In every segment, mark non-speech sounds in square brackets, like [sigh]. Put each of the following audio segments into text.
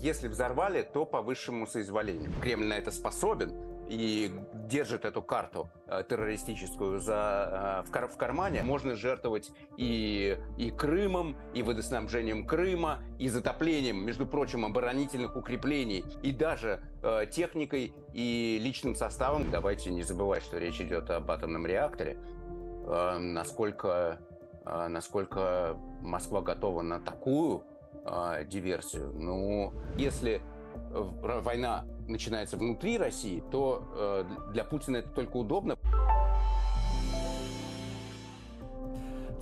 Если взорвали, то по высшему соизволению. Кремль на это способен и держит эту карту э, террористическую за, э, в, кар, в кармане, можно жертвовать и, и Крымом, и водоснабжением Крыма, и затоплением, между прочим, оборонительных укреплений, и даже э, техникой и личным составом. Давайте не забывать, что речь идет об атомном реакторе. Э, насколько, э, насколько Москва готова на такую а, диверсию. Ну, если война начинается внутри России, то э, для Путина это только удобно.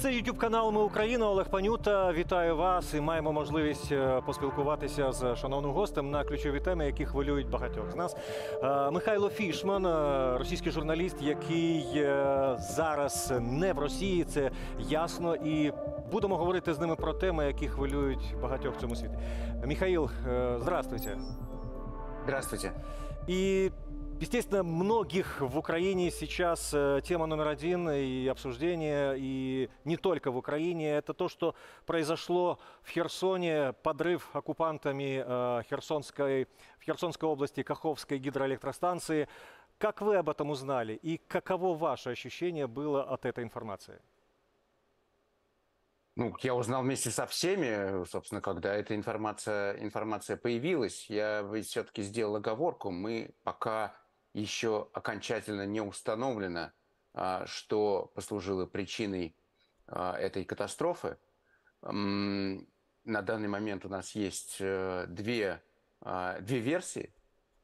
Це youtube канал Ми Україна Олег Панюта. Вітаю вас і маємо можливість е, поспілкуватися з шановним гостем на ключові теми, які хвилюють багатьох з нас. Е, Михайло Фішман, е, російський журналіст, який зараз не в Росії. Це ясно, і будемо говорити з ними про теми, які хвилюють багатьох в цьому світі. Михаїл, здравствуйте. Здравствуйте. І Естественно, многих в Украине сейчас э, тема номер один и обсуждение, и не только в Украине, это то, что произошло в Херсоне, подрыв оккупантами э, Херсонской, в Херсонской области Каховской гидроэлектростанции. Как вы об этом узнали и каково ваше ощущение было от этой информации? Ну, я узнал вместе со всеми, собственно, когда эта информация, информация появилась. Я все-таки сделал оговорку. Мы пока еще окончательно не установлено, а, что послужило причиной а, этой катастрофы. На данный момент у нас есть э, две, а, две версии.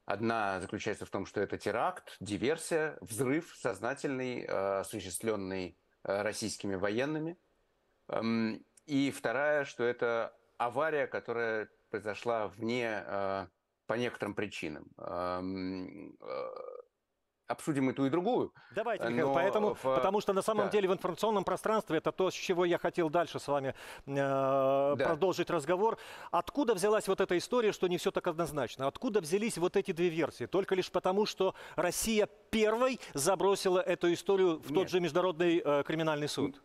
Одна заключается в том, что это теракт, диверсия, взрыв сознательный, осуществленный э, российскими военными. И вторая, что это авария, которая произошла вне по некоторым причинам. Э, обсудим и ту, и другую. Давайте, э, Михаил, Но поэтому, в... потому что на самом да. деле в информационном пространстве это то, с чего я хотел дальше с вами э, да. продолжить разговор. Откуда взялась вот эта история, что не все так однозначно? Откуда взялись вот эти две версии? Только лишь потому, что Россия первой забросила эту историю в Нет. тот же Международный э, криминальный суд?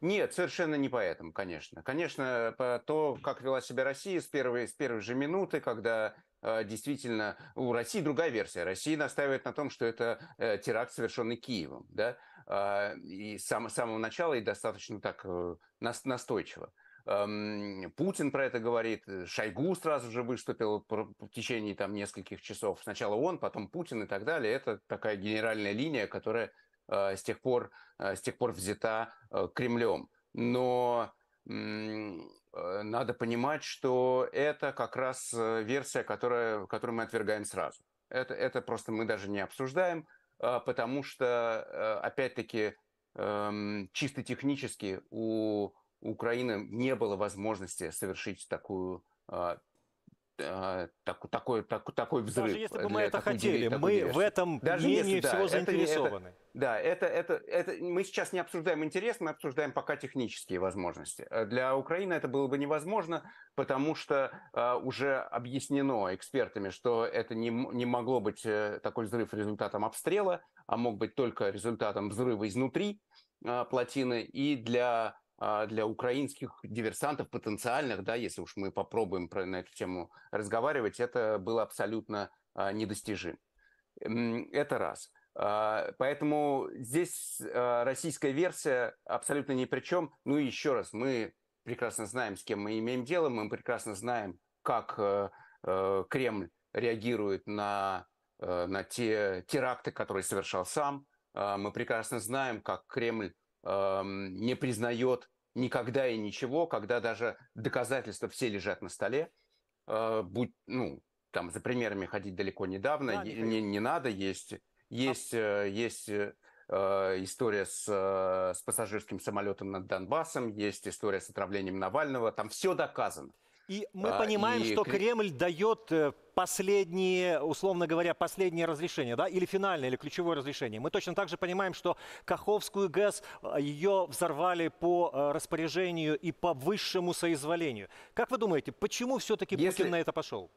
Нет, совершенно не поэтому, конечно. Конечно, по то, как вела себя Россия с первой, с первой же минуты, когда Э, действительно, у России другая версия. Россия настаивает на том, что это э, теракт, совершенный Киевом, да, а, и с самого начала, и достаточно так э, настойчиво. Эм, Путин про это говорит, Шойгу сразу же выступил в течение там нескольких часов. Сначала он, потом Путин и так далее. Это такая генеральная линия, которая с тех пор, с тех пор взята Кремлем. Но Э, надо понимать, что это как раз э, версия, которая, которую мы отвергаем сразу. Это, это просто мы даже не обсуждаем, а, потому что, э, опять-таки, эм, чисто технически у Украины не было возможности совершить такую а, э, так, такой, так, такой взрыв. Даже если бы мы это хотели, деревья, мы в этом Даже менее если, всего да, заинтересованы. Это, это, да, это, это, это мы сейчас не обсуждаем интерес, мы обсуждаем пока технические возможности. Э, для Украины это было бы невозможно, потому что э, уже объяснено экспертами, что это не, не могло быть э, такой взрыв результатом обстрела, а мог быть только результатом взрыва изнутри э, плотины. И для а, для украинских диверсантов потенциальных, да, если уж мы попробуем про, на эту тему разговаривать, это было абсолютно а, недостижимо. Это раз. А, поэтому здесь российская версия абсолютно ни при чем. Ну и еще раз, мы прекрасно знаем, с кем мы имеем дело, мы прекрасно знаем, как Кремль реагирует на, на те теракты, которые совершал сам. Мы прекрасно знаем, как Кремль Эм, не признает никогда и ничего, когда даже доказательства все лежат на столе. Э, будь, ну, там за примерами ходить далеко недавно, да, не, не надо, есть, есть, а... Э, есть э, история с, с пассажирским самолетом над Донбассом, есть история с отравлением Навального, там все доказано. И мы а, понимаем, и... что Кремль дает э, последние, условно говоря, последнее разрешение, да, или финальное, или ключевое разрешение. Мы точно также понимаем, что Каховскую ГЭС, э, ее взорвали по э, распоряжению и по высшему соизволению. Как вы думаете, почему все-таки Если... Путин на это пошел?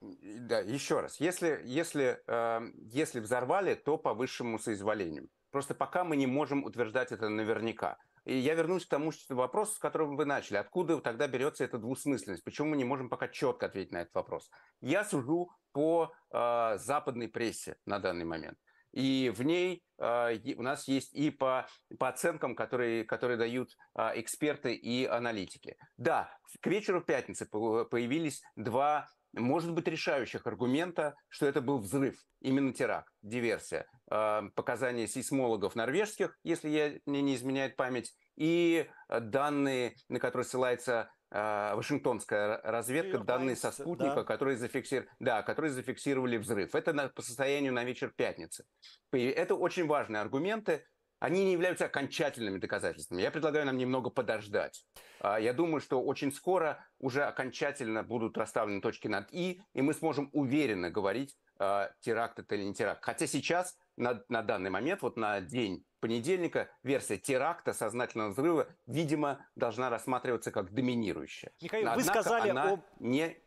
Да, еще раз. Если, если, э, если взорвали, то по высшему соизволению. Просто пока мы не можем утверждать это наверняка. И я вернусь к тому что вопросу, с которого вы начали. Откуда тогда берется эта двусмысленность? Почему мы не можем пока четко ответить на этот вопрос? Я сужу по э, западной прессе на данный момент. И в ней э, у нас есть и по, по оценкам, которые, которые дают э, эксперты и аналитики. Да, к вечеру пятницы появились два может быть, решающих аргумента, что это был взрыв, именно теракт, диверсия. Э, показания сейсмологов норвежских, если я, мне не изменяет память, и данные, на которые ссылается э, Вашингтонская разведка, данные со спутника, да. которые, зафиксир... да, которые зафиксировали взрыв. Это на... по состоянию на вечер пятницы. Это очень важные аргументы, они не являются окончательными доказательствами. Я предлагаю нам немного подождать. А, я думаю, что очень скоро уже окончательно будут расставлены точки над «и», и мы сможем уверенно говорить, а, теракт это или не теракт. Хотя сейчас, на, на данный момент, вот на день понедельника версия теракта, сознательного взрыва, видимо, должна рассматриваться как доминирующая. Михаил, Но, вы однако, сказали она об... не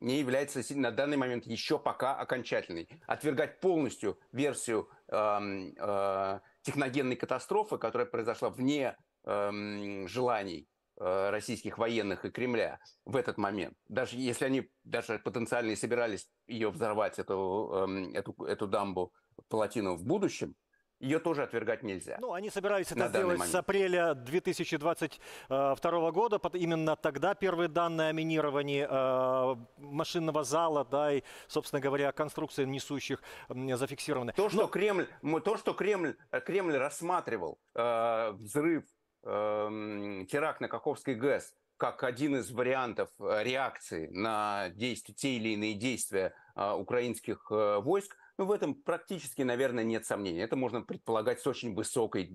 не является на данный момент еще пока окончательной. Отвергать полностью версию эм, э, техногенной катастрофы, которая произошла вне эм, желаний э, российских военных и Кремля в этот момент, даже если они даже потенциально и собирались ее взорвать, эту, эм, эту, эту дамбу, плотину в будущем, ее тоже отвергать нельзя. Ну, они собирались это сделать момент. с апреля 2022 э, года. Именно тогда первые данные о минировании э, машинного зала, да, и, собственно говоря, конструкции несущих зафиксированы. То, что, Но... Кремль, то, что Кремль, э, Кремль рассматривал взрыв, э, теракт на Каховской ГЭС, как один из вариантов реакции на действия, те или иные действия украинских войск, ну, в этом практически, наверное, нет сомнений. Это можно предполагать с очень высокой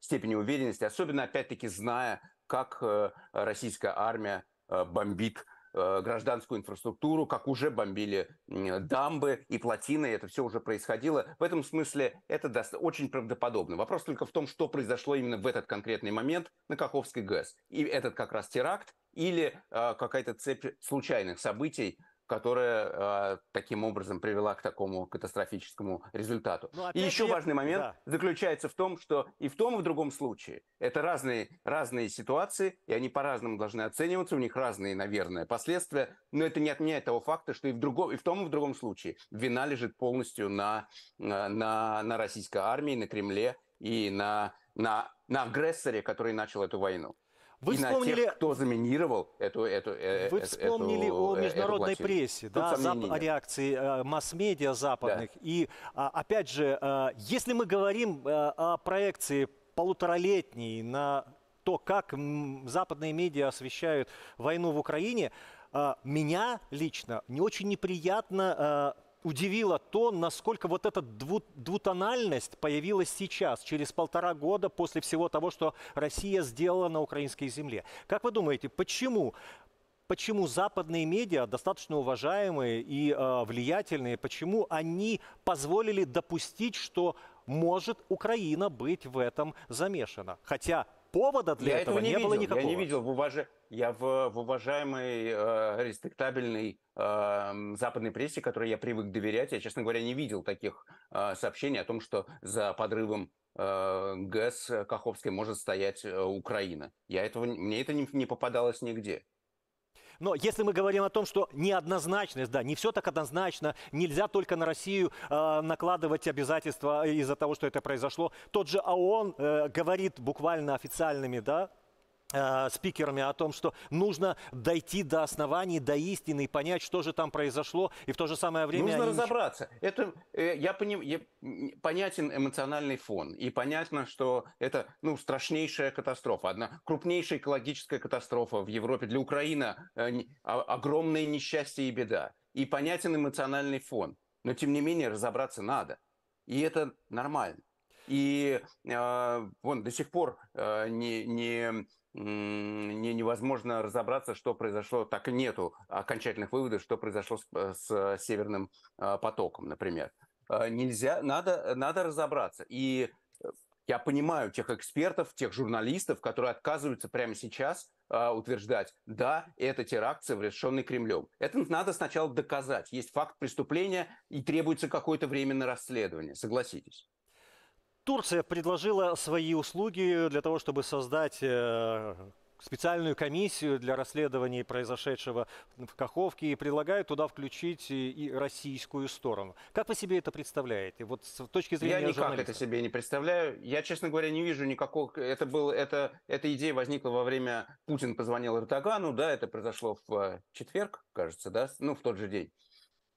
степенью уверенности, особенно, опять-таки, зная, как э, российская армия э, бомбит э, гражданскую инфраструктуру, как уже бомбили дамбы и плотины, это все уже происходило. В этом смысле это даст очень правдоподобно. Вопрос только в том, что произошло именно в этот конкретный момент на Каховской ГЭС. И этот как раз теракт или какая-то цепь случайных событий, которая э, таким образом привела к такому катастрофическому результату. Но ну, и еще я... важный момент да. заключается в том, что и в том, и в другом случае это разные, разные ситуации, и они по-разному должны оцениваться, у них разные, наверное, последствия, но это не отменяет того факта, что и в, другом, и в том, и в другом случае вина лежит полностью на, а, на, на российской армии, на Кремле и на, на, на агрессоре, который начал эту войну. Вы и вспомнили... на тех, кто заминировал эту... эту э, Вы вспомнили эту, о э, международной эту прессе, да, зап... о реакции э, масс-медиа западных. Да. И, а, опять же, если мы говорим о проекции полуторалетней на то, как западные медиа освещают войну в Украине, меня лично не очень неприятно удивило то, насколько вот эта дву двутональность появилась сейчас, через полтора года после всего того, что Россия сделала на украинской земле. Как вы думаете, почему? Почему западные медиа, достаточно уважаемые и э, влиятельные, почему они позволили допустить, что может Украина быть в этом замешана? Хотя повода для я этого, не, не видел, было никакого. Я не видел в уваж... я в, в уважаемой э, респектабельной э, западной прессе, которой я привык доверять, я, честно говоря, не видел таких э, сообщений о том, что за подрывом э, ГЭС Каховской может стоять э, Украина. Я этого мне это не, не попадалось нигде. Но если мы говорим о том, что неоднозначность, да, не все так однозначно, нельзя только на Россию э, накладывать обязательства из-за того, что это произошло. Тот же ООН э, говорит буквально официальными да, Э, спикерами о том, что нужно дойти до оснований, до истины и понять, что же там произошло, и в то же самое время... Нужно разобраться. Это, э, я, поним, я понятен эмоциональный фон, и понятно, что это ну, страшнейшая катастрофа, одна крупнейшая экологическая катастрофа в Европе. Для Украины э, а, огромное несчастье и беда. И понятен эмоциональный фон. Но, тем не менее, разобраться надо. И это нормально. И э, вон до сих пор э, не, не не, невозможно разобраться, что произошло, так и нету окончательных выводов, что произошло с, э, с Северным э, потоком, например. Э, нельзя, надо, надо разобраться. И я понимаю тех экспертов, тех журналистов, которые отказываются прямо сейчас утверждать, да, это теракт, совершенный Кремлем. Это надо сначала доказать. Есть факт преступления и требуется какое-то временное расследование, согласитесь. Турция предложила свои услуги для того, чтобы создать э, специальную комиссию для расследования произошедшего в Каховке и предлагает туда включить и российскую сторону. Как вы себе это представляете? Вот с точки зрения Я никак это себе не представляю. Я, честно говоря, не вижу никакого... Это был, это, эта идея возникла во время... Путин позвонил Эрдогану, да, это произошло в э, четверг, кажется, да, ну, в тот же день.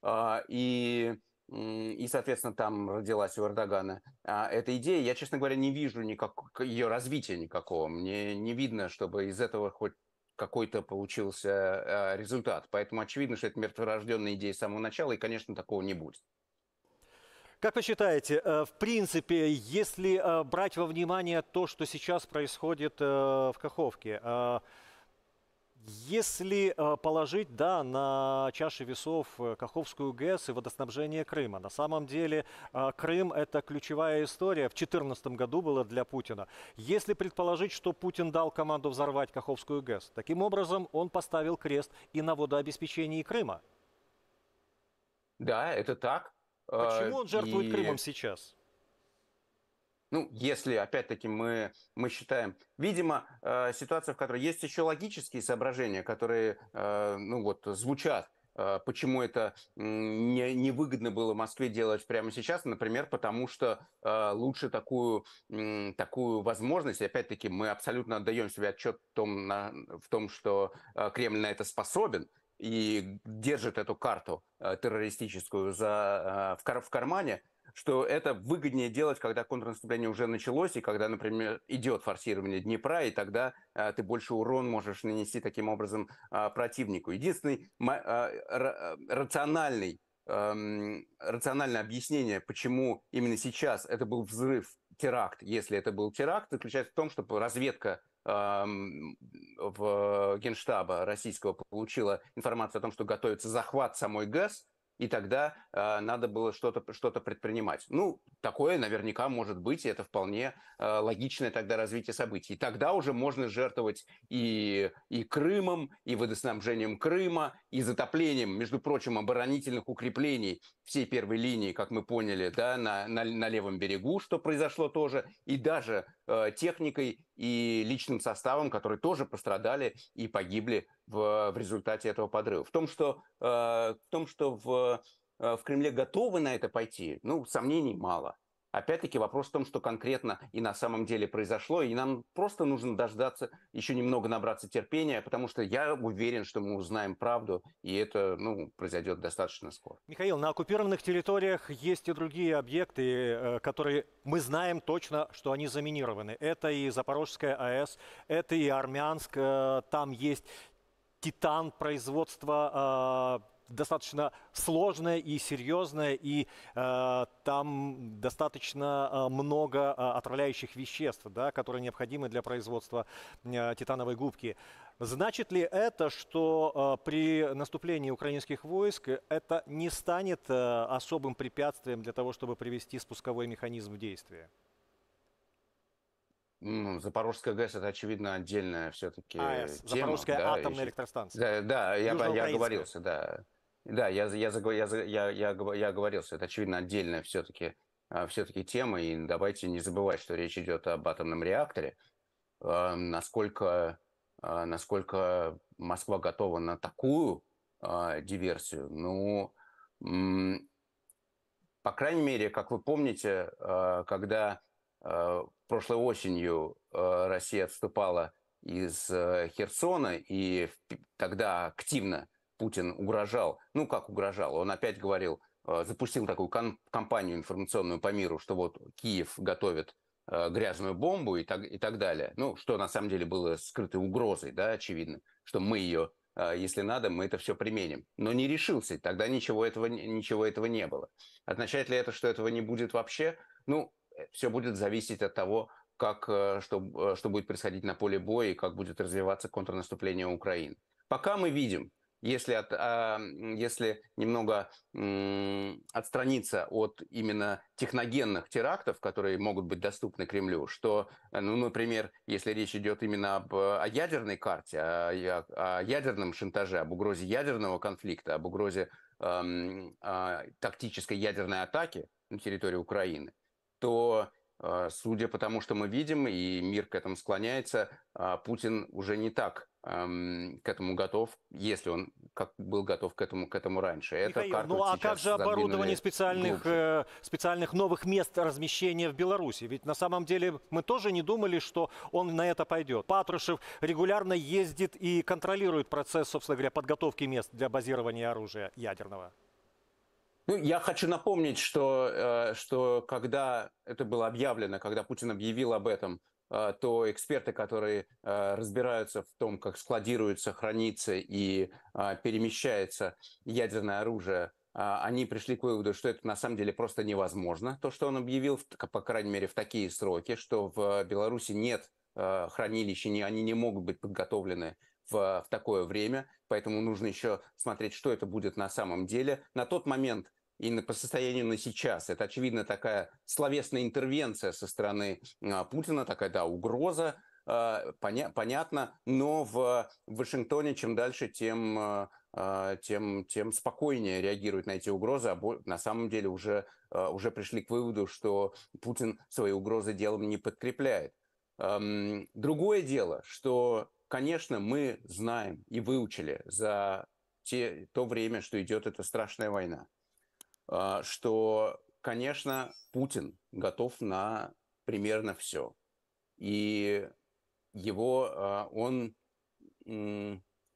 А, и и, соответственно, там родилась у Эрдогана а, эта идея. Я, честно говоря, не вижу никак... ее развития никакого. Мне не видно, чтобы из этого хоть какой-то получился а, результат. Поэтому очевидно, что это мертворожденная идея с самого начала, и, конечно, такого не будет. Как вы считаете, э, в принципе, если э, брать во внимание то, что сейчас происходит э, в Каховке, если э, положить да, на чаши весов э, Каховскую ГЭС и водоснабжение Крыма, на самом деле э, Крым – это ключевая история, в 2014 году было для Путина. Если предположить, что Путин дал команду взорвать Каховскую ГЭС, таким образом он поставил крест и на водообеспечении Крыма. Да, это так. Почему он жертвует и... Крымом сейчас? Ну, если, опять-таки, мы, мы считаем, видимо, э, ситуация, в которой есть еще логические соображения, которые, э, ну вот, звучат, э, почему это не, невыгодно было Москве делать прямо сейчас, например, потому что э, лучше такую, э, такую возможность, опять-таки, мы абсолютно отдаем себе отчет в том, на, в том что э, Кремль на это способен, и держит эту карту э, террористическую за, э, в, кар, в кармане, что это выгоднее делать, когда контрнаступление уже началось, и когда, например, идет форсирование Днепра, и тогда а, ты больше урон можешь нанести таким образом а, противнику. Единственный а, э, рациональный эм, рациональное объяснение, почему именно сейчас это был взрыв, теракт, если это был теракт, заключается в том, что разведка эм, в э, Генштаба российского получила информацию о том, что готовится захват самой ГЭС, и тогда э, надо было что-то что предпринимать. Ну, такое наверняка может быть, и это вполне э, логичное тогда развитие событий. И тогда уже можно жертвовать и, и Крымом, и водоснабжением Крыма, и затоплением, между прочим, оборонительных укреплений всей первой линии, как мы поняли, да, на, на, на левом берегу, что произошло тоже, и даже э, техникой и личным составом, которые тоже пострадали и погибли в, в результате этого подрыва. В том, что, э, в, том, что в Э, в Кремле готовы на это пойти, ну, сомнений мало. Опять-таки вопрос в том, что конкретно и на самом деле произошло, и нам просто нужно дождаться, еще немного набраться терпения, потому что я уверен, что мы узнаем правду, и это ну, произойдет достаточно скоро. Михаил, на оккупированных территориях есть и другие объекты, э, которые мы знаем точно, что они заминированы. Это и Запорожская АЭС, это и Армянск, э, там есть титан производства а, достаточно сложная и серьезная, и э, там достаточно э, много э, отравляющих веществ, да, которые необходимы для производства э, титановой губки. Значит ли это, что э, при наступлении украинских войск это не станет э, особым препятствием для того, чтобы привести спусковой механизм в действие? Запорожская ГЭС это очевидно отдельная все-таки АЭС, тема. Запорожская да, атомная еще... электростанция. Да, да я, я оговорился, да. Да, я, я, я, я, я, я оговорился, это, очевидно, отдельная все-таки а, все-таки тема, и давайте не забывать, что речь идет об атомном реакторе, а, насколько, а, насколько Москва готова на такую диверсию. Ну, по крайней мере, как вы помните, когда прошлой осенью Россия отступала из Херсона и тогда активно Путин угрожал. Ну, как угрожал? Он опять говорил, э, запустил такую кампанию информационную по миру, что вот Киев готовит э, грязную бомбу и так, и так далее. Ну, что на самом деле было скрытой угрозой, да, очевидно, что мы ее, э, если надо, мы это все применим. Но не решился, тогда ничего этого, ничего этого не было. Означает ли это, что этого не будет вообще? Ну, все будет зависеть от того, как, что, что будет происходить на поле боя и как будет развиваться контрнаступление Украины. Пока мы видим, если, от, а, если немного отстраниться от именно техногенных терактов, которые могут быть доступны Кремлю, что, э, ну, например, если речь идет именно об, э, о ядерной карте, а, о, о ядерном шантаже, об угрозе ядерного конфликта, об угрозе эм, э, тактической ядерной атаки на территории Украины, то э, судя по тому, что мы видим, и мир к этому склоняется, э, Путин уже не так Эм, к этому готов, если он как был готов к этому, к этому раньше. Михаил, Эту карту ну а как же оборудование специальных, э, специальных новых мест размещения в Беларуси? Ведь на самом деле мы тоже не думали, что он на это пойдет. Патрушев регулярно ездит и контролирует процесс, собственно говоря, подготовки мест для базирования оружия ядерного. Ну, я хочу напомнить, что, э, что когда это было объявлено, когда Путин объявил об этом, а, то эксперты, которые а, разбираются в том, как складируется, хранится и а, перемещается ядерное оружие, они пришли к выводу, что это на самом деле просто невозможно. То, что он объявил, по крайней мере, в такие сроки, что в Беларуси нет хранилища, они не могут быть подготовлены в, в такое время, поэтому нужно еще смотреть, что это будет на самом деле. На тот момент и по состоянию на сейчас. Это, очевидно, такая словесная интервенция со стороны а, Путина, такая, да, угроза, а, понятно, но в Вашингтоне чем дальше, тем, а, тем, тем спокойнее реагирует на эти угрозы. А на самом деле уже, уже пришли к выводу, что Путин свои угрозы делом не подкрепляет. Другое дело, что, конечно, мы знаем и выучили за те, то время, что идет эта страшная война. А, что, конечно, Путин готов на примерно все. И его, а, он, у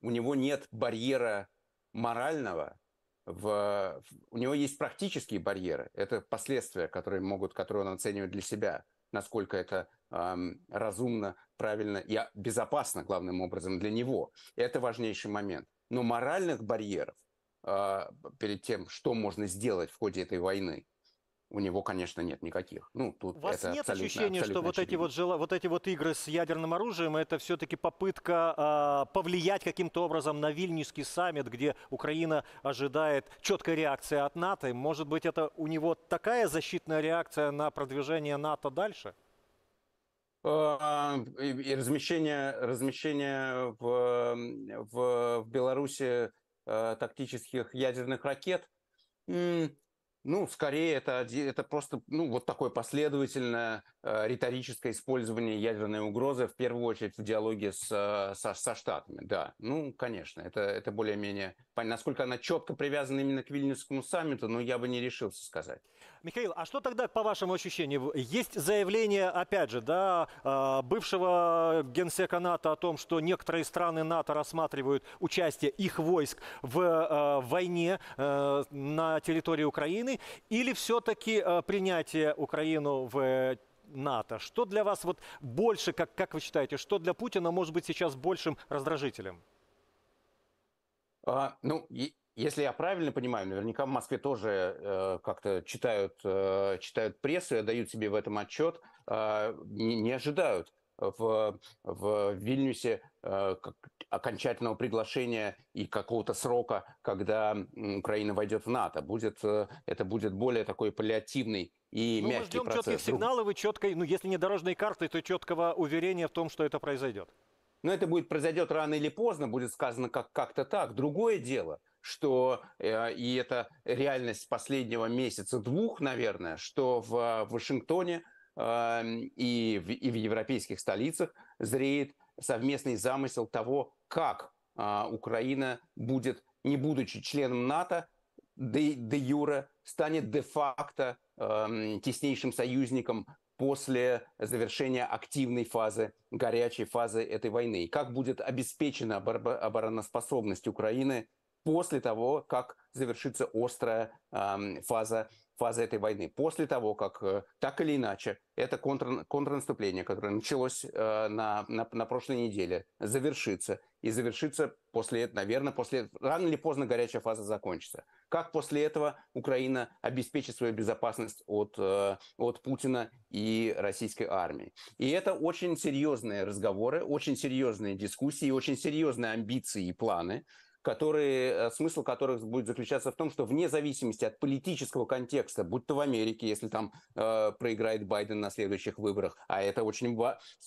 него нет барьера морального, в, у него есть практические барьеры. Это последствия, которые могут, которые он оценивает для себя, насколько это эм, разумно, правильно и а, безопасно, главным образом, для него. Это важнейший момент. Но моральных барьеров а, перед тем, что можно сделать в ходе этой войны, у него, конечно, нет никаких. Ну, тут У вас это нет ощущения, что вот эти вот, жел... вот эти вот игры с ядерным оружием, это все-таки попытка э, повлиять каким-то образом на Вильнюсский саммит, где Украина ожидает четкой реакции от НАТО? Может быть, это у него такая защитная реакция на продвижение НАТО дальше? А, и размещение, размещение в, в, в Беларуси Э, тактических ядерных ракет. Ну, скорее, это, это просто ну, вот такое последовательное э, риторическое использование ядерной угрозы, в первую очередь в диалоге с, э, со, со Штатами. Да, ну, конечно, это, это более-менее... Насколько она четко привязана именно к Вильнюсскому саммиту, ну, я бы не решился сказать. Михаил, а что тогда, по вашему ощущению, есть заявление, опять же, да, а, бывшего генсека НАТО о том, что некоторые страны НАТО рассматривают участие их войск в э, войне э, на территории Украины, или все-таки э, принятие Украину в э, НАТО? Что для вас вот больше, как, как вы считаете, что для Путина может быть сейчас большим раздражителем? А, ну, и, если я правильно понимаю, наверняка в Москве тоже э, как-то читают, э, читают прессу и дают себе в этом отчет, э, а, не, не ожидают в, в Вильнюсе э, как, окончательного приглашения и какого-то срока, когда Украина войдет в НАТО. Будет, э, это будет более такой паллиативный и ну, мягкий мы ждем процесс. четких ну, сигналов и четкой, ну если не дорожной карты, то четкого уверения в том, что это произойдет. Но это будет произойдет рано или поздно, будет сказано как как-то так. Другое дело, что э, и это реальность последнего месяца двух, наверное, что в, в Вашингтоне и в, и в европейских столицах зреет совместный замысел того, как а, Украина будет, не будучи членом НАТО, де, де юре станет де-факто э, теснейшим союзником после завершения активной фазы, горячей фазы этой войны? как будет обеспечена обороноспособность Украины после того, как завершится острая э, фаза фазы этой войны, после того, как э, так или иначе это контр, контрнаступление, которое началось э, на, на, на прошлой неделе, завершится. И завершится после наверное, после рано или поздно горячая фаза закончится. Как после этого Украина обеспечит свою безопасность от, э, от Путина и российской армии? И это очень серьезные разговоры, очень серьезные дискуссии, очень серьезные амбиции и планы – которые, э, смысл которых будет заключаться в том, что вне зависимости от политического контекста, будь то в Америке, если там э, проиграет Байден на следующих выборах, а это очень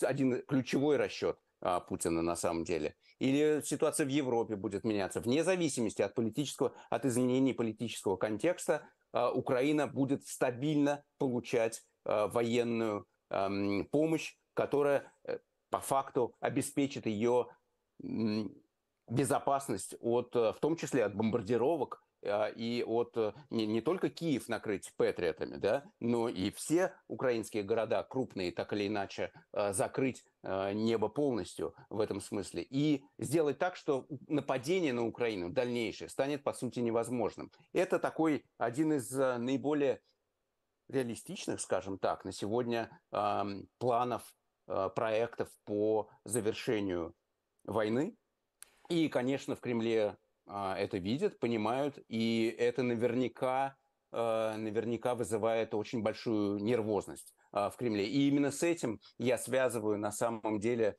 один ключевой расчет э, а, Путина на самом деле, или ситуация в Европе будет меняться, вне зависимости от политического, от изменений политического контекста, э, Украина будет стабильно получать э, военную э, помощь, которая э, по факту обеспечит ее безопасность от, э, в том числе от бомбардировок э, и от э, не, не только Киев накрыть патриотами, да, но и все украинские города крупные так или иначе закрыть небо полностью в этом смысле и сделать так, что нападение на Украину дальнейшее станет по сути невозможным. Это такой один из наиболее реалистичных, скажем так, на сегодня эм, планов проектов по завершению войны и, конечно, в Кремле а, это видят, понимают, и это наверняка а, наверняка вызывает очень большую нервозность а, в Кремле. И именно с этим я связываю на самом деле,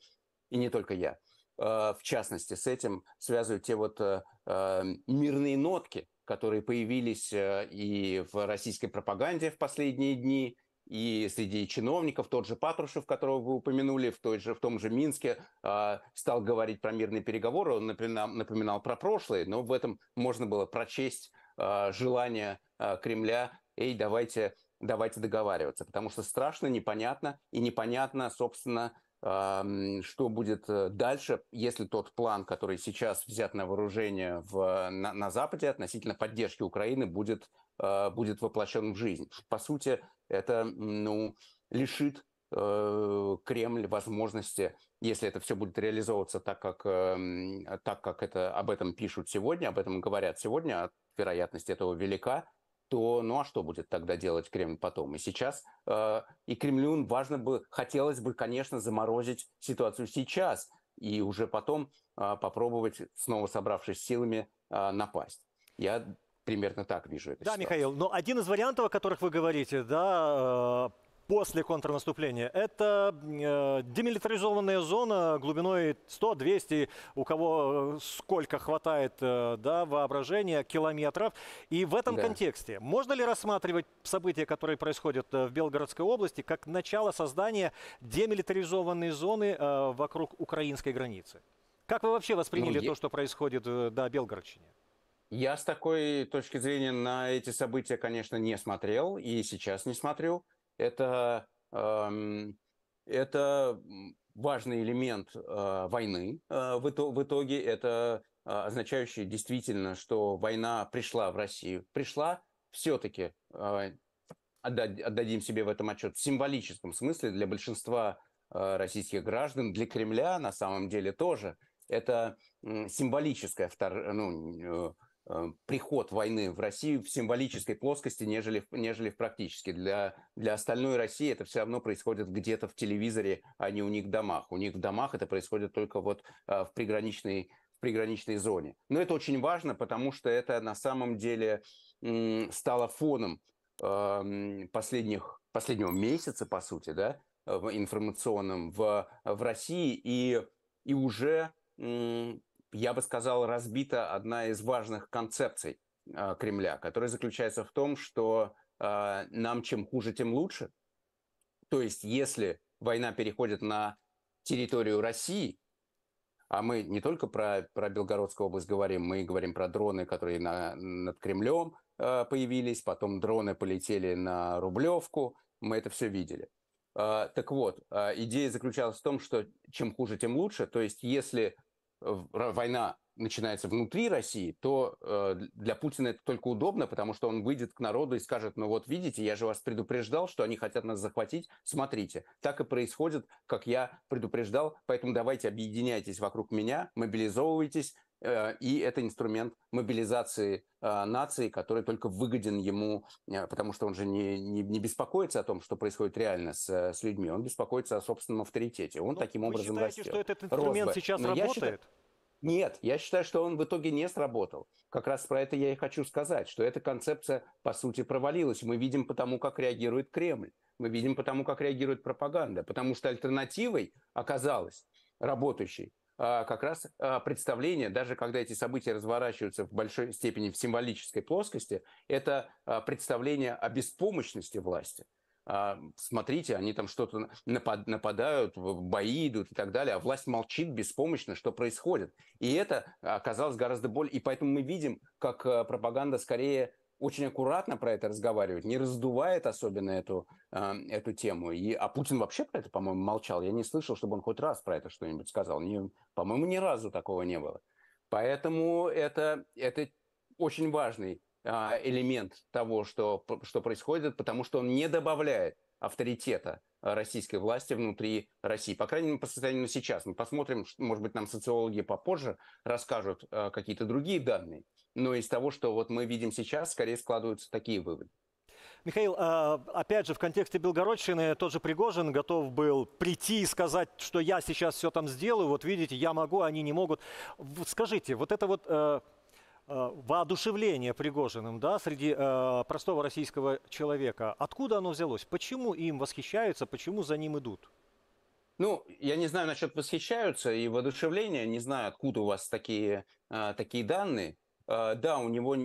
и не только я, в частности, с этим связывают те вот мирные нотки, которые появились и в российской пропаганде в последние дни, и среди чиновников. Тот же Патрушев, которого вы упомянули, в, той же, в том же Минске э, стал говорить про мирные переговоры. Он напоминал, напоминал про прошлое, но в этом можно было прочесть э, желание э, Кремля «Эй, давайте, давайте договариваться», потому что страшно, непонятно, и непонятно, собственно, что будет э, дальше, если тот план, который сейчас взят на вооружение в, э, на, на Западе относительно поддержки Украины, будет Э, будет воплощен в жизнь. По сути, это ну, лишит э, Кремль возможности, если это все будет реализовываться так, как, эм, так, как это, об этом пишут сегодня, об этом говорят сегодня, а вероятность этого велика, то ну а что будет тогда делать Кремль потом? И сейчас, э, и Кремлю важно бы, хотелось бы, конечно, заморозить ситуацию сейчас и уже потом э, попробовать, снова собравшись силами, э, напасть. Я примерно так вижу это. Да, ситуацию. Михаил, но один из вариантов, о которых вы говорите, да, э, после контрнаступления, это э, демилитаризованная зона глубиной 100-200, у кого э, сколько хватает да, воображения, километров. И в этом да. контексте можно ли рассматривать события, которые происходят в Белгородской области, как начало создания демилитаризованной зоны вокруг украинской границы? Как вы вообще восприняли ну, я... то, что происходит до да, Белгородчине? Я с такой точки зрения на эти события, конечно, не смотрел и сейчас не смотрю. Это, эм, это важный элемент э, войны э, в, итоге, в итоге. Это э, означающий действительно, что война пришла в Россию. Пришла все-таки, э, отдад, отдадим себе в этом отчет, в символическом смысле для большинства э, российских граждан, для Кремля на самом деле тоже. Это э, символическая втор... ну, э, Э, приход войны в Россию в символической плоскости, нежели, нежели в практически. Для, для остальной России это все равно происходит где-то в телевизоре, а не у них в домах. У них в домах это происходит только вот э, в приграничной, в приграничной зоне. Но это очень важно, потому что это на самом деле стало фоном эм, последних, последнего месяца, по сути, да, информационным в, в России, и, и уже я бы сказал, разбита одна из важных концепций а, Кремля, которая заключается в том, что а, нам чем хуже, тем лучше. То есть, если война переходит на территорию России, а мы не только про, про Белгородскую область говорим, мы говорим про дроны, которые на, над Кремлем э, появились, потом дроны полетели на Рублевку, мы это все видели. Э, так вот, э, идея заключалась в том, что чем хуже, тем лучше. То есть, если война начинается внутри России, то э, для Путина это только удобно, потому что он выйдет к народу и скажет, ну вот видите, я же вас предупреждал, что они хотят нас захватить, смотрите, так и происходит, как я предупреждал, поэтому давайте объединяйтесь вокруг меня, мобилизовывайтесь, Э, и это инструмент мобилизации а, нации, который только выгоден ему, э, потому что он же не, не, не беспокоится о том, что происходит реально с, э, с людьми, он беспокоится о собственном авторитете. Он ну, таким образом Вы считаете, растет. что этот инструмент Росбэ. сейчас Но работает? Я считаю, нет, я считаю, что он в итоге не сработал. Как раз про это я и хочу сказать, что эта концепция, по сути, провалилась. Мы видим потому, как реагирует Кремль. Мы видим потому, как реагирует пропаганда. Потому что альтернативой оказалось работающей а, как раз а, представление, даже когда эти события разворачиваются в большой степени в символической плоскости, это а, представление о беспомощности власти. Смотрите, они там что-то нападают, бои идут и так далее, а власть молчит беспомощно, что происходит. И это оказалось гораздо более... И поэтому мы видим, как пропаганда скорее очень аккуратно про это разговаривает, не раздувает особенно эту, э, эту тему. И, а Путин вообще про это, по-моему, молчал. Я не слышал, чтобы он хоть раз про это что-нибудь сказал. Не, по-моему, ни разу такого не было. Поэтому это, это очень важный э, элемент того, что, что происходит, потому что он не добавляет авторитета российской власти внутри России. По крайней мере, по состоянию на сейчас. Мы посмотрим, может быть, нам социологи попозже расскажут э, какие-то другие данные. Но из того, что вот мы видим сейчас, скорее складываются такие выводы. Михаил, а, опять же, в контексте Белгородчины тот же Пригожин готов был прийти и сказать, что я сейчас все там сделаю, вот видите, я могу, а они не могут. Скажите, вот это вот э, Э, воодушевление Пригожиным да, среди э, простого российского человека. Откуда оно взялось? Почему им восхищаются? Почему за ним идут? Ну, я не знаю насчет восхищаются и воодушевления. Не знаю, откуда у вас такие, э, такие данные. Э, да, у него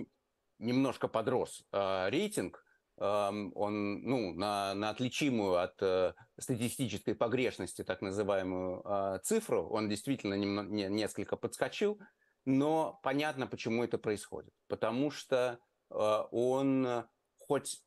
немножко подрос э, рейтинг. Э, он ну, на, на отличимую от э, статистической погрешности, так называемую, э, цифру, он действительно нем, не, несколько подскочил но понятно, почему это происходит. Потому что э, он хоть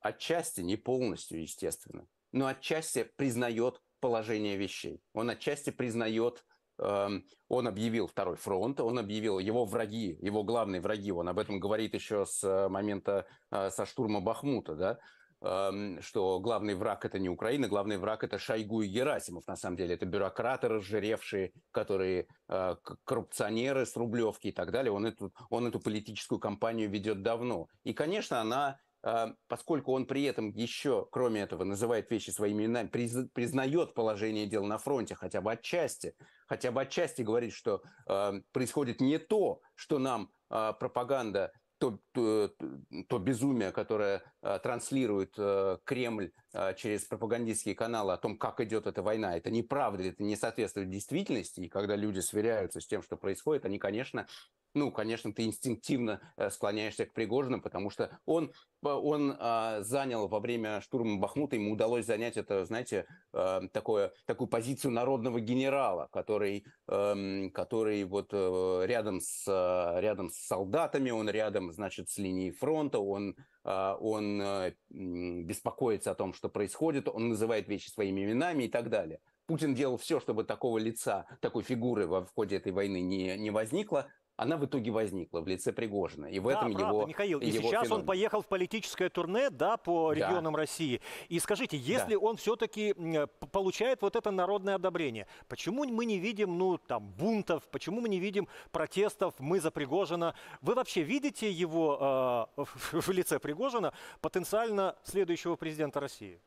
отчасти, не полностью, естественно, но отчасти признает положение вещей. Он отчасти признает, эм, он объявил второй фронт, он объявил его враги, его главные враги, он об этом говорит еще с момента э, со штурма Бахмута, да, что главный враг это не Украина, главный враг это Шойгу и Герасимов. На самом деле это бюрократы, разжиревшие, которые а, коррупционеры с Рублевки и так далее. Он эту, он эту политическую кампанию ведет давно. И, конечно, она а, поскольку он при этом еще, кроме этого, называет вещи своими именами, признает положение дел на фронте хотя бы отчасти, хотя бы отчасти говорит, что а, происходит не то, что нам пропаганда то, то, э, то безумие, которое э, транслирует э, Кремль через пропагандистские каналы о том, как идет эта война, это неправда, это не соответствует действительности. И когда люди сверяются с тем, что происходит, они, конечно, ну, конечно, ты инстинктивно э, склоняешься к Пригожину, потому что он, э, он а, занял во время штурма Бахмута, ему удалось занять это, знаете, э, такое, такую позицию народного генерала, который, эм, который вот рядом с, рядом с солдатами, он рядом, значит, с линией фронта, он он беспокоится о том, что происходит, он называет вещи своими именами и так далее. Путин делал все, чтобы такого лица, такой фигуры в ходе этой войны не, не возникло она в итоге возникла в лице Пригожина. И в да, этом правда, его Михаил. И его сейчас феномен. он поехал в политическое турне да, по да. регионам России. И скажите, если да. он все-таки получает вот это народное одобрение, почему мы не видим, ну, там, бунтов, почему мы не видим протестов, мы за Пригожина? Вы вообще видите его э, [laughs] в лице Пригожина потенциально следующего президента России?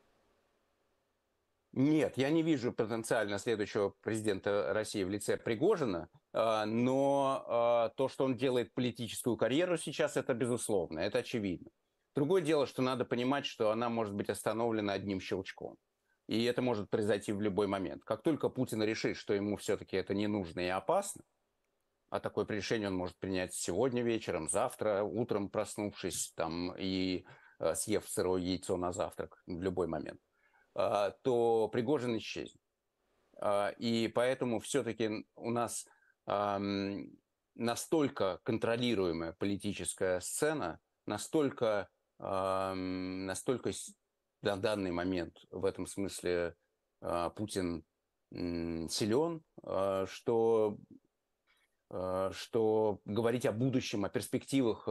Нет, я не вижу потенциально следующего президента России в лице Пригожина, а, но а, то, что он делает политическую карьеру сейчас, это безусловно, это очевидно. Другое дело, что надо понимать, что она может быть остановлена одним щелчком. И это может произойти в любой момент. Как только Путин решит, что ему все-таки это не нужно и опасно, а такое решение он может принять сегодня вечером, завтра, утром проснувшись там и а, съев сырое яйцо на завтрак в любой момент, а, то Пригожин исчезнет. А, и поэтому все-таки у нас а, настолько контролируемая политическая сцена, настолько, настолько на данный момент в этом смысле Путин силен, что, что говорить о будущем, о перспективах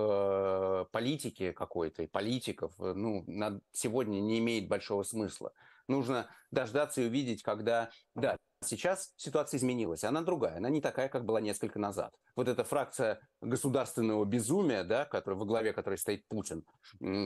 политики какой-то и политиков ну, на, сегодня не имеет большого смысла нужно дождаться и увидеть, когда... Да, сейчас ситуация изменилась, она другая, она не такая, как была несколько назад. Вот эта фракция государственного безумия, да, которая во главе которой стоит Путин,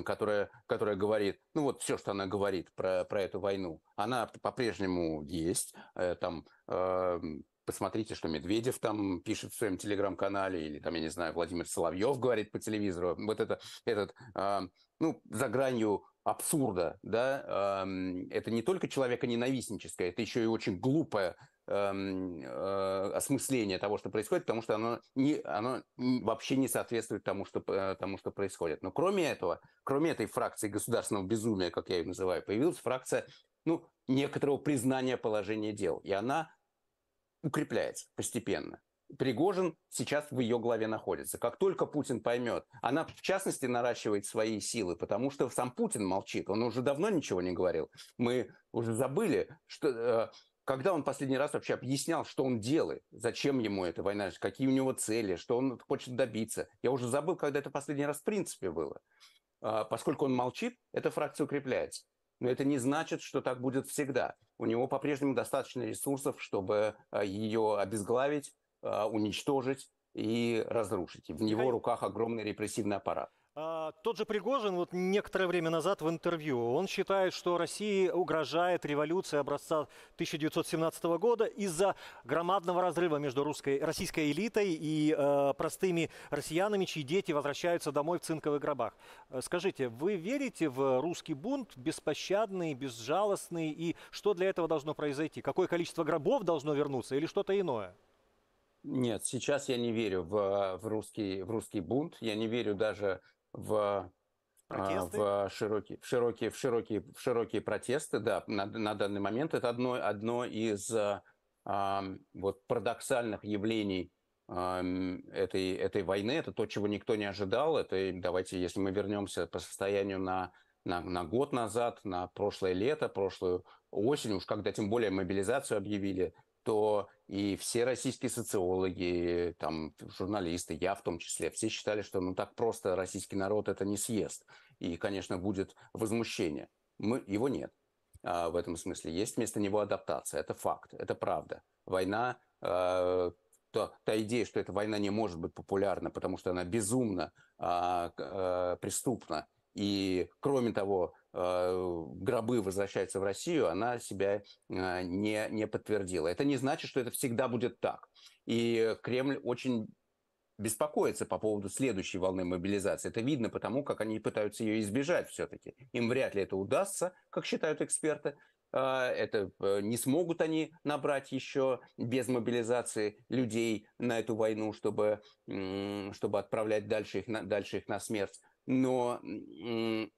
которая, которая говорит, ну вот все, что она говорит про, про эту войну, она по-прежнему есть, э, там... Э, посмотрите, что Медведев там пишет в своем телеграм-канале, или там, я не знаю, Владимир Соловьев говорит по телевизору. Вот это, этот, э, ну, за гранью абсурда, да, эм, это не только человеконенавистническое, это еще и очень глупое эм, э, осмысление того, что происходит, потому что оно, не, оно вообще не соответствует тому что, э, тому, что происходит. Но кроме этого, кроме этой фракции государственного безумия, как я ее называю, появилась фракция ну, некоторого признания положения дел, и она укрепляется постепенно. Пригожин сейчас в ее главе находится. Как только Путин поймет, она в частности наращивает свои силы, потому что сам Путин молчит, он уже давно ничего не говорил. Мы уже забыли, что э, когда он последний раз вообще объяснял, что он делает, зачем ему эта война, какие у него цели, что он хочет добиться. Я уже забыл, когда это последний раз в принципе было. А, поскольку он молчит, эта фракция укрепляется. Но это не значит, что так будет всегда. У него по-прежнему достаточно ресурсов, чтобы э, ее обезглавить, а, уничтожить и разрушить. В него руках огромный репрессивный аппарат. А, тот же Пригожин вот некоторое время назад в интервью, он считает, что России угрожает революция образца 1917 года из-за громадного разрыва между русской, российской элитой и э, простыми россиянами, чьи дети возвращаются домой в цинковых гробах. Скажите, вы верите в русский бунт беспощадный, безжалостный, и что для этого должно произойти? Какое количество гробов должно вернуться или что-то иное? Нет, сейчас я не верю в, в, русский, в русский бунт, я не верю даже в а, в широкие, в широкие, в широкие, в широкие протесты, да, на, на данный момент это одно, одно из а, вот парадоксальных явлений этой этой войны. Это то, чего никто не ожидал. Это давайте, если мы вернемся по состоянию на на, на год назад, на прошлое лето, прошлую осень, уж когда тем более мобилизацию объявили, то и все российские социологи, там, журналисты, я в том числе, все считали, что ну, так просто российский народ это не съест. И, конечно, будет возмущение. Мы, его нет а, в этом смысле. Есть вместо него адаптация. Это факт, это правда. Война, э, то, та идея, что эта война не может быть популярна, потому что она безумно э, э, преступна. И, кроме того, Э, гробы возвращаются в Россию, она себя э, не, не подтвердила. Это не значит, что это всегда будет так. И Кремль очень беспокоится по поводу следующей волны мобилизации. Это видно потому, как они пытаются ее избежать все-таки. Им вряд ли это удастся, как считают эксперты. А, это э, не смогут они набрать еще без мобилизации людей на эту войну, чтобы, чтобы отправлять дальше их на, дальше их на смерть но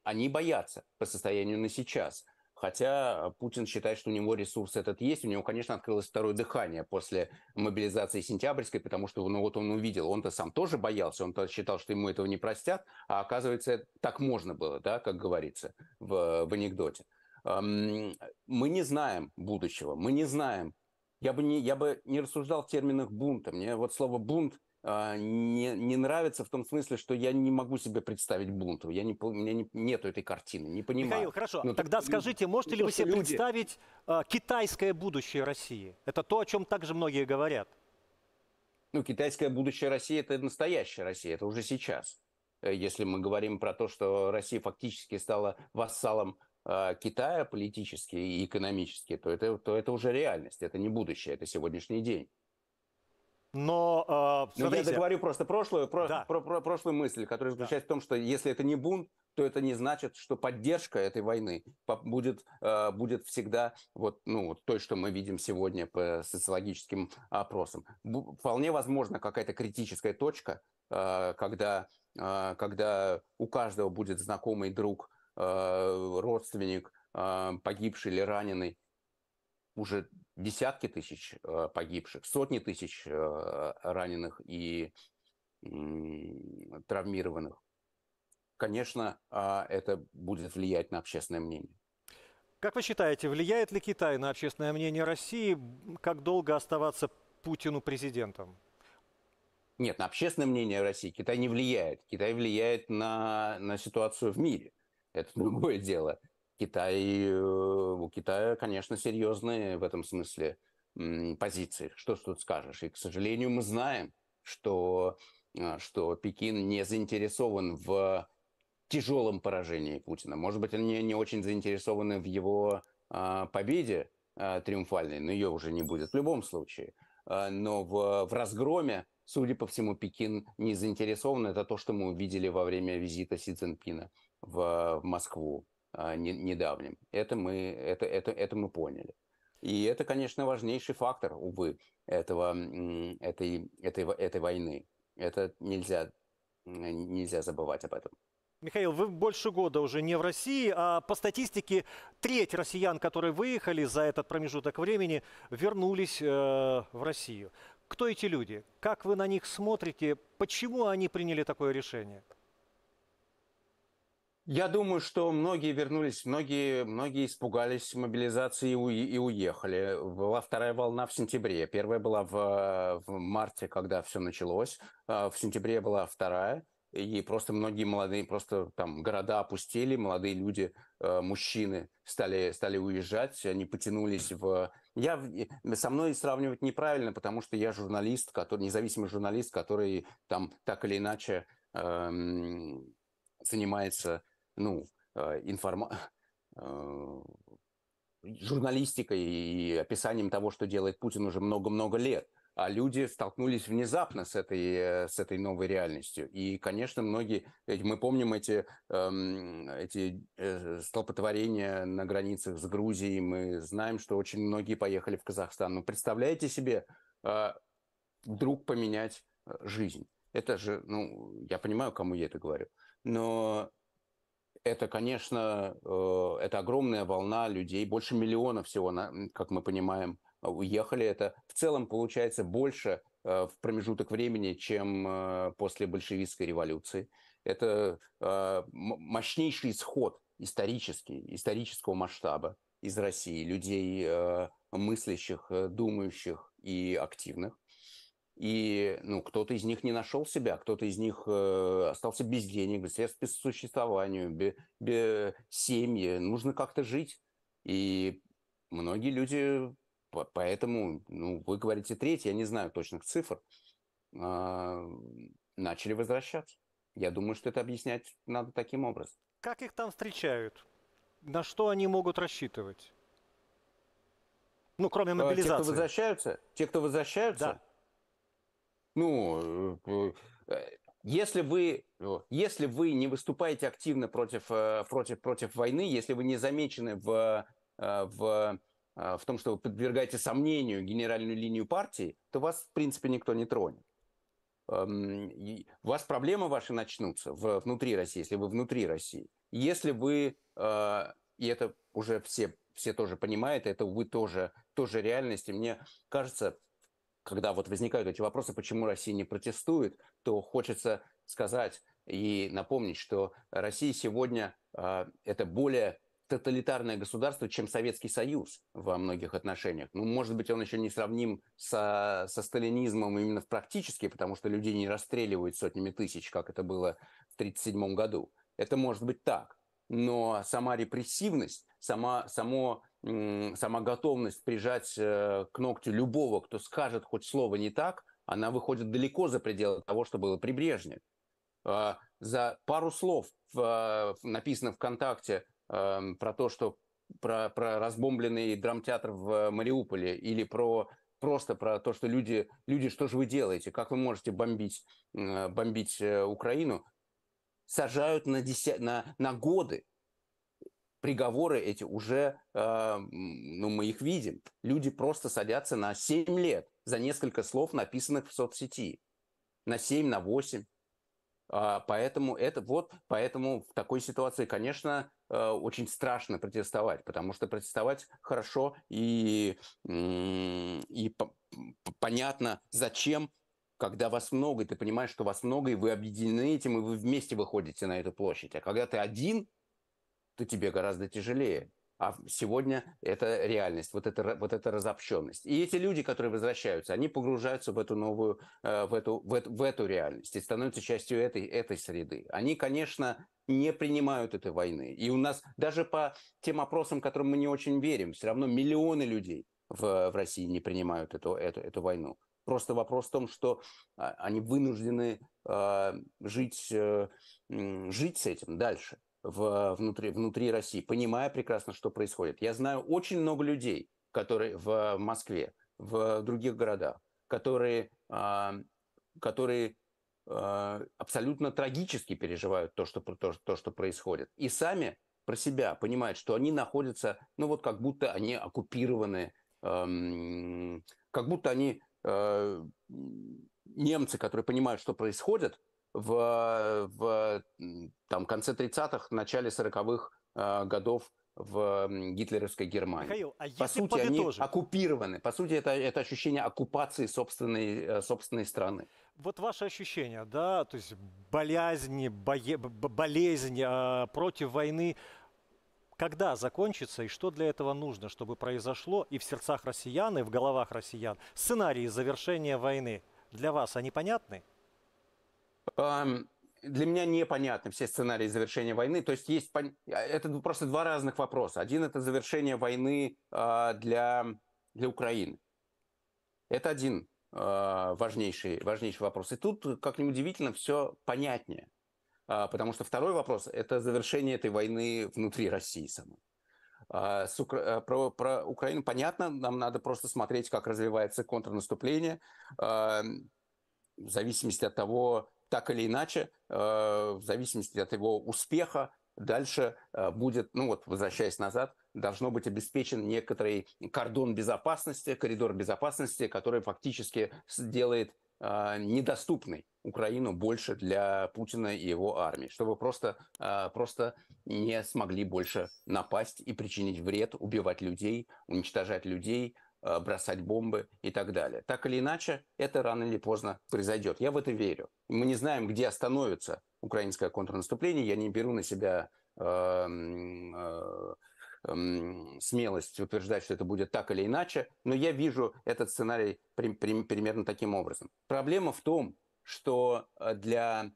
они боятся по состоянию на сейчас. Хотя Путин считает, что у него ресурс этот есть. У него, конечно, открылось второе дыхание после мобилизации сентябрьской, потому что ну, вот он увидел. Он-то сам тоже боялся, он-то считал, что ему этого не простят. А оказывается, так можно было, да, как говорится в, в анекдоте. Мы не знаем будущего, мы не знаем. Я бы не, я бы не рассуждал в терминах бунта. Мне вот слово «бунт» А, не, не нравится в том смысле, что я не могу себе представить Бунтова. Я не, у меня не, нету этой картины, не понимаю. Михаил, хорошо. Но ну, Тогда так, скажите, ну, можете ли ну, вы себе люди... представить э, китайское будущее России? Это то, о чем также многие говорят. Ну, китайское будущее России – это настоящая Россия, это уже сейчас. Э, если мы говорим про то, что Россия фактически стала вассалом а, Китая политически и экономически, то это, то это уже реальность, это не будущее, это сегодняшний день. Но, э, Но ну, я договорю просто прошлую, про, да. про, про, прошлую мысль, которая заключается да. в том, что если это не бунт, то это не значит, что поддержка этой войны будет, э, будет всегда вот, ну, вот той, что мы видим сегодня по социологическим опросам. Вполне возможно какая-то критическая точка, э, когда, э, когда у каждого будет знакомый друг, родственник, погибший или раненый, уже десятки тысяч э, погибших, сотни тысяч э, раненых и травмированных. Конечно, а, это будет влиять на общественное мнение. Как вы считаете, влияет ли Китай на общественное мнение России? Как долго оставаться Путину президентом? Нет, на общественное мнение России Китай не влияет. Китай влияет на, на ситуацию в мире. Это [laughs] другое дело. Китай, э, у Китая, конечно, серьезные в этом смысле позиции. Что тут скажешь? И, к сожалению, мы знаем, что, э, что Пекин не заинтересован в тяжелом поражении Путина. Может быть, они не очень заинтересованы в его э, победе триумфальной, но ее уже не будет в любом случае. но в, в разгроме, судя по всему, Пекин не заинтересован. Это то, что мы увидели во время визита Си Цзиньпина в, в Москву а, недавним. Это мы, это, это, это мы поняли. И это, конечно, важнейший фактор, увы, этого, этой, этой, этой войны. Это нельзя, нельзя забывать об этом. Михаил, вы больше года уже не в России, а по статистике треть россиян, которые выехали за этот промежуток времени, вернулись э, в Россию. Кто эти люди? Как вы на них смотрите? Почему они приняли такое решение? Я думаю, что многие вернулись, многие, многие испугались мобилизации и, у, и уехали. Была вторая волна в сентябре. Первая была в, в марте, когда все началось. А, в сентябре была вторая. И просто многие молодые, просто там города опустили, молодые люди, а, мужчины стали, стали уезжать, они потянулись в... Я, со мной сравнивать неправильно, потому что я журналист, который, независимый журналист, который там так или иначе эм, занимается ну, э, информа... [laughs] Э, журналистикой и описанием того, что делает Путин уже много-много лет. А люди столкнулись внезапно с этой, э, с этой новой реальностью. И, конечно, многие... Мы помним эти, эм, эти столпотворения на границах с Грузией. Мы знаем, что очень многие поехали в Казахстан. Но ну, представляете себе вдруг поменять жизнь? Это же, ну, я понимаю, кому я это говорю. Но это, конечно, э, это огромная волна людей, больше миллиона всего, как мы понимаем, э, уехали. Это в целом получается больше э, в промежуток времени, чем после большевистской революции. Это мощнейший исход исторический, исторического масштаба из России, людей мыслящих, думающих и активных. И ну, кто-то из них не нашел себя, а кто-то из них э, остался без денег, без средств к существованию, без, без семьи. Нужно как-то жить. И многие люди поэтому, ну, вы говорите треть, я не знаю точных цифр, э, начали возвращаться. Я думаю, что это объяснять надо таким образом. Как их там встречают? На что они могут рассчитывать? Ну, кроме мобилизации. Э, те, кто возвращаются? Те, кто возвращаются? Да. Ну, э, э, если вы, если вы не выступаете активно против, э, против, против войны, если вы не замечены в, в, в том, что вы подвергаете сомнению генеральную линию партии, то вас, в принципе, никто не тронет. Эм, у вас проблемы ваши начнутся внутри России, если вы внутри России. Если вы, и это уже все, все тоже понимают, это, вы тоже, тоже реальность, и мне кажется, когда вот возникают эти вопросы, почему Россия не протестует, то хочется сказать и напомнить, что Россия сегодня э, это более тоталитарное государство, чем Советский Союз во многих отношениях. Ну, может быть, он еще не сравним со, со сталинизмом именно в практически, потому что людей не расстреливают сотнями тысяч, как это было в 1937 году. Это может быть так. Но сама репрессивность, сама, само сама готовность прижать э, к ногтю любого, кто скажет хоть слово не так, она выходит далеко за пределы того, что было при Брежневе. А, за пару слов а, написано ВКонтакте эм, про то, что про, про разбомбленный драмтеатр в э, Мариуполе или про просто про то, что люди, люди, что же вы делаете, как вы можете бомбить, э, бомбить Украину, сажают на, деся... на, на годы, приговоры эти уже, э, ну, мы их видим. Люди просто садятся на 7 лет за несколько слов, написанных в соцсети. На 7, на 8. Э, а, поэтому это вот, поэтому в такой ситуации, конечно, э, очень страшно протестовать, потому что протестовать хорошо и, и понятно, зачем когда вас много, ты понимаешь, что вас много, и вы объединены этим, и вы вместе выходите на эту площадь. А когда ты один, то тебе гораздо тяжелее. А сегодня это реальность, вот это, вот эта разобщенность. И эти люди, которые возвращаются, они погружаются в эту новую, э, в эту, в эту, в эту реальность и становятся частью этой, этой среды. Они, конечно, не принимают этой войны. И у нас даже по тем опросам, которым мы не очень верим, все равно миллионы людей в, в России не принимают эту, эту, эту войну. Просто вопрос в том, что а, они вынуждены э, жить, э, жить с этим дальше в, э, внутри, внутри России, понимая прекрасно, что происходит. Я знаю очень много людей, которые в э, Москве, в э, других городах, которые, а, которые а, абсолютно трагически переживают то что, то, то, что происходит. И сами про себя понимают, что они находятся, ну вот как будто они оккупированы, эм, как будто они немцы, которые понимают, что происходит, в, в там, конце 30-х, начале 40-х а, годов в гитлеровской Германии. Михаил, а по сути, подытожить? они оккупированы. По сути, это, это ощущение оккупации собственной, э, собственной страны. Вот ваше ощущение, да, то есть болезни, бое, а, болезнь против войны, когда закончится и что для этого нужно, чтобы произошло и в сердцах россиян, и в головах россиян? Сценарии завершения войны для вас, они понятны? для меня непонятны все сценарии завершения войны. То есть есть пон... А, это просто два разных вопроса. Один это завершение войны а, для для Украины. Это один а, важнейший важнейший вопрос. И тут, как ни удивительно, все понятнее, потому что второй вопрос это завершение этой войны внутри России самой. С Укра... про, про Украину понятно, нам надо просто смотреть, как развивается контрнаступление, в зависимости от того, так или иначе, э, в зависимости от его успеха, дальше э, будет, ну вот, возвращаясь назад, должно быть обеспечен некоторый кордон безопасности, коридор безопасности, который фактически сделает э, недоступной Украину больше для Путина и его армии, чтобы просто, просто не смогли больше напасть и причинить вред, убивать людей, уничтожать людей, Э, бросать бомбы и так далее. Так или иначе, это рано или поздно произойдет. Я в это верю. Мы не знаем, где остановится украинское контрнаступление. Я не беру на себя эм, э, эм, смелость утверждать, что это будет так или иначе, но я вижу этот сценарий при, при, примерно таким образом. Проблема в том, что э, для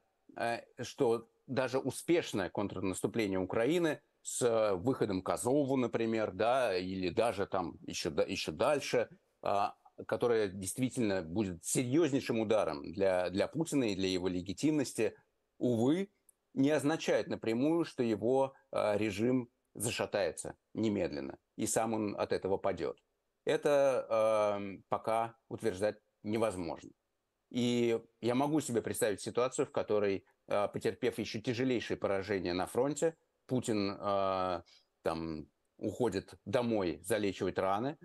что даже успешное контрнаступление Украины с э, выходом Козову, например, да, или даже там еще, еще дальше, а, которая действительно будет серьезнейшим ударом для, для Путина и для его легитимности, увы, не означает напрямую, что его а, режим зашатается немедленно, и сам он от этого падет. Это эм, пока утверждать невозможно. И я могу себе представить ситуацию, в которой, а, потерпев еще тяжелейшее поражение на фронте, Путин э, там уходит домой залечивать раны,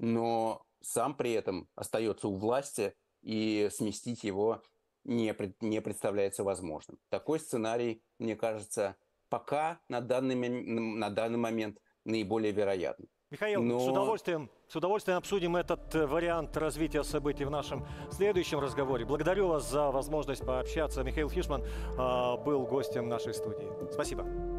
но сам при этом остается у власти, и сместить его не, не представляется возможным. Такой сценарий, мне кажется, пока на данный, на данный момент наиболее вероятным. Михаил, Но... с, удовольствием, с удовольствием обсудим этот э, вариант развития событий в нашем следующем разговоре. Благодарю вас за возможность пообщаться. Михаил Фишман э, а, был гостем нашей студии. Спасибо.